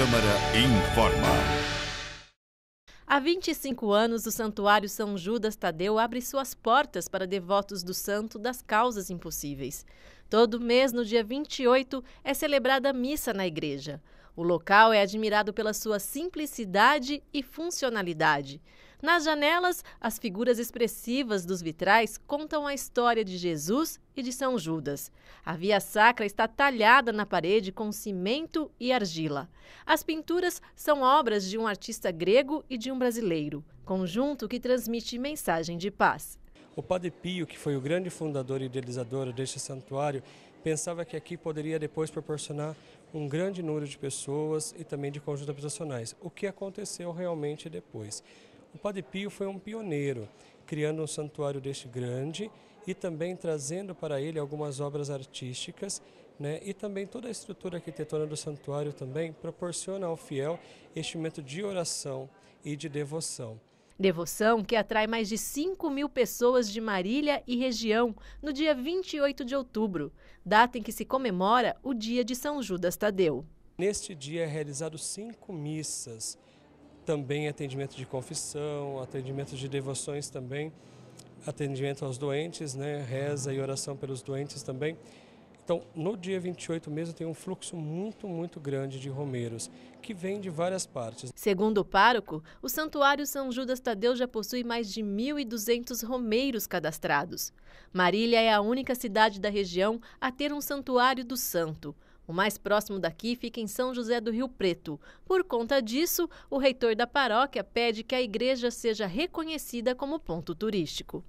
Câmara informa. Há 25 anos, o Santuário São Judas Tadeu abre suas portas para devotos do santo das causas impossíveis. Todo mês, no dia 28, é celebrada missa na igreja. O local é admirado pela sua simplicidade e funcionalidade. Nas janelas, as figuras expressivas dos vitrais contam a história de Jesus e de São Judas. A via sacra está talhada na parede com cimento e argila. As pinturas são obras de um artista grego e de um brasileiro, conjunto que transmite mensagem de paz. O Padre Pio, que foi o grande fundador e idealizador deste santuário, pensava que aqui poderia depois proporcionar um grande número de pessoas e também de conjuntos habitacionais, o que aconteceu realmente depois. O Padre Pio foi um pioneiro, criando um santuário deste grande e também trazendo para ele algumas obras artísticas, né? E também toda a estrutura arquitetônica do santuário também proporciona ao fiel este momento de oração e de devoção. Devoção que atrai mais de 5 mil pessoas de Marília e região no dia 28 de outubro, data em que se comemora o dia de São Judas Tadeu. Neste dia é realizado cinco missas também atendimento de confissão, atendimento de devoções também, atendimento aos doentes, né? reza e oração pelos doentes também. Então, no dia 28 mesmo tem um fluxo muito, muito grande de romeiros, que vem de várias partes. Segundo o pároco, o Santuário São Judas Tadeu já possui mais de 1.200 romeiros cadastrados. Marília é a única cidade da região a ter um santuário do santo. O mais próximo daqui fica em São José do Rio Preto. Por conta disso, o reitor da paróquia pede que a igreja seja reconhecida como ponto turístico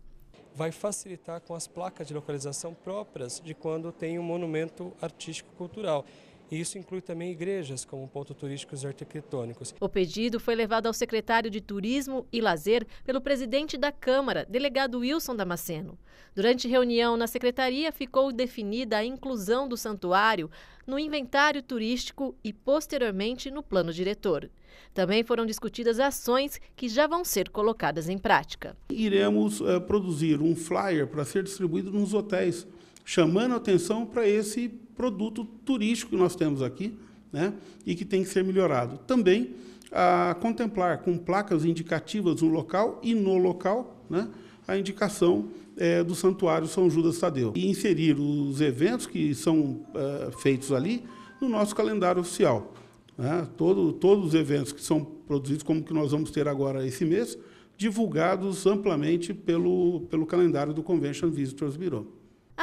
vai facilitar com as placas de localização próprias de quando tem um monumento artístico cultural e isso inclui também igrejas como pontos turísticos arquitetônicos. O pedido foi levado ao secretário de Turismo e Lazer pelo presidente da Câmara, delegado Wilson Damasceno. Durante reunião na secretaria, ficou definida a inclusão do santuário no inventário turístico e, posteriormente, no plano diretor. Também foram discutidas ações que já vão ser colocadas em prática. Iremos eh, produzir um flyer para ser distribuído nos hotéis chamando atenção para esse produto turístico que nós temos aqui né, e que tem que ser melhorado. Também a contemplar com placas indicativas no local e no local né, a indicação é, do Santuário São Judas Tadeu e inserir os eventos que são é, feitos ali no nosso calendário oficial. Né? Todo, todos os eventos que são produzidos, como que nós vamos ter agora esse mês, divulgados amplamente pelo, pelo calendário do Convention Visitors Bureau.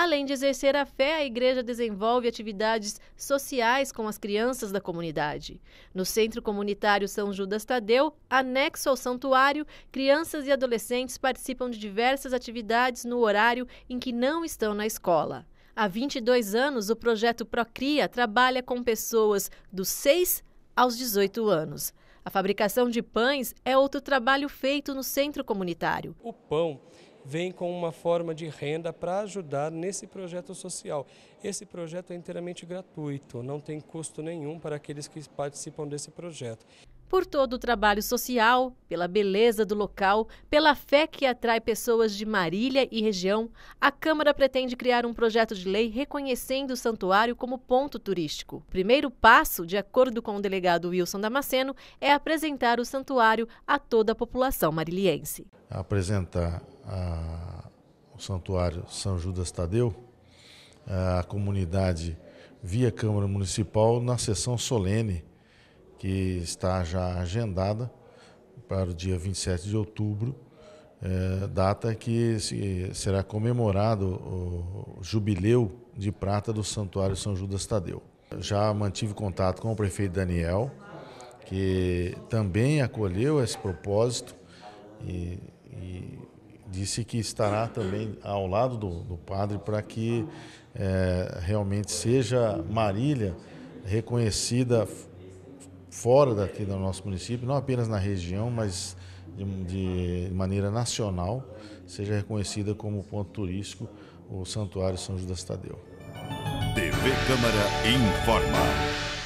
Além de exercer a fé, a igreja desenvolve atividades sociais com as crianças da comunidade. No Centro Comunitário São Judas Tadeu, anexo ao santuário, crianças e adolescentes participam de diversas atividades no horário em que não estão na escola. Há 22 anos, o projeto Procria trabalha com pessoas dos 6 aos 18 anos. A fabricação de pães é outro trabalho feito no centro comunitário. O pão vem com uma forma de renda para ajudar nesse projeto social. Esse projeto é inteiramente gratuito, não tem custo nenhum para aqueles que participam desse projeto. Por todo o trabalho social, pela beleza do local, pela fé que atrai pessoas de Marília e região, a Câmara pretende criar um projeto de lei reconhecendo o santuário como ponto turístico. O primeiro passo, de acordo com o delegado Wilson Damasceno, é apresentar o santuário a toda a população mariliense. Apresentar a, o Santuário São Judas Tadeu, a comunidade via Câmara Municipal na sessão solene que está já agendada para o dia 27 de outubro, é, data que se, será comemorado o jubileu de prata do Santuário São Judas Tadeu. Já mantive contato com o prefeito Daniel, que também acolheu esse propósito e, e disse que estará também ao lado do, do padre para que é, realmente seja Marília reconhecida fora daqui do nosso município, não apenas na região, mas de, de maneira nacional, seja reconhecida como ponto turístico o Santuário São Judas Tadeu. TV Câmara informa.